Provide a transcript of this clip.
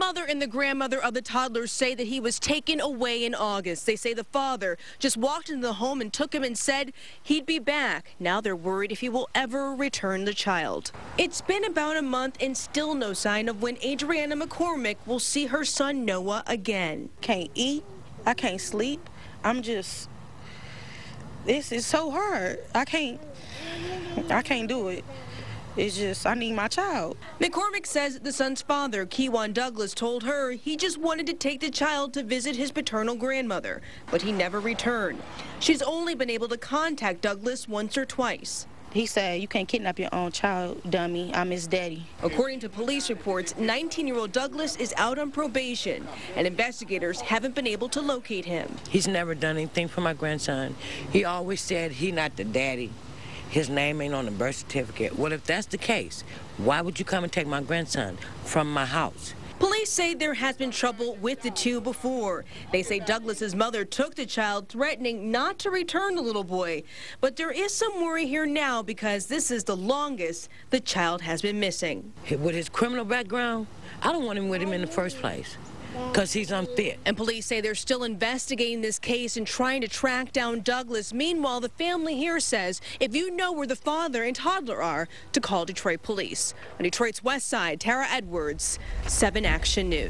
mother and the grandmother of the toddlers say that he was taken away in August. They say the father just walked into the home and took him and said he'd be back. Now they're worried if he will ever return the child. It's been about a month and still no sign of when Adriana McCormick will see her son Noah again. Can't eat. I can't sleep. I'm just, this is so hard. I can't, I can't do it. It's just, I need my child. McCormick says the son's father, Kiwan Douglas, told her he just wanted to take the child to visit his paternal grandmother, but he never returned. She's only been able to contact Douglas once or twice. He said, you can't kidnap your own child, dummy. I'm his daddy. According to police reports, 19-year-old Douglas is out on probation, and investigators haven't been able to locate him. He's never done anything for my grandson. He always said he not the daddy his name ain't on the birth certificate. Well, if that's the case, why would you come and take my grandson from my house? Police say there has been trouble with the two before. They say Douglas's mother took the child, threatening not to return the little boy. But there is some worry here now because this is the longest the child has been missing. With his criminal background, I don't want him with him in the first place because he's unfit. And police say they're still investigating this case and trying to track down Douglas. Meanwhile, the family here says if you know where the father and toddler are, to call Detroit police. On Detroit's west side, Tara Edwards, 7 Action News.